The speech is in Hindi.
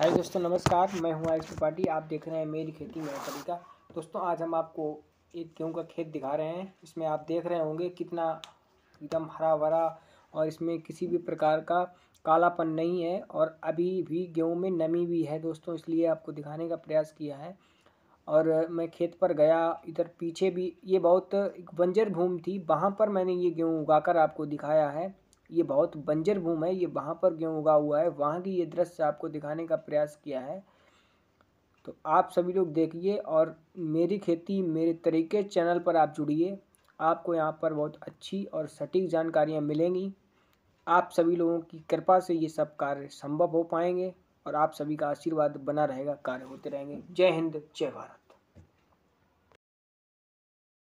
हाय दोस्तों नमस्कार मैं हूं आयुष त्रिपाठी आप देख रहे हैं मेरी खेती मेरा तरीका दोस्तों आज हम आपको एक गेहूं का खेत दिखा रहे हैं इसमें आप देख रहे होंगे कितना एकदम हरा भरा और इसमें किसी भी प्रकार का कालापन नहीं है और अभी भी गेहूं में नमी भी है दोस्तों इसलिए आपको दिखाने का प्रयास किया है और मैं खेत पर गया इधर पीछे भी ये बहुत एक बंजर भूमि थी वहाँ पर मैंने ये गेहूँ उगा आपको दिखाया है ये बहुत बंजर भूमि है ये वहाँ पर गेहूँ उगा हुआ है वहाँ की ये दृश्य आपको दिखाने का प्रयास किया है तो आप सभी लोग देखिए और मेरी खेती मेरे तरीके चैनल पर आप जुड़िए आपको यहाँ पर बहुत अच्छी और सटीक जानकारियाँ मिलेंगी आप सभी लोगों की कृपा से ये सब कार्य संभव हो पाएंगे और आप सभी का आशीर्वाद बना रहेगा कार्य होते रहेंगे जय हिंद जय भारत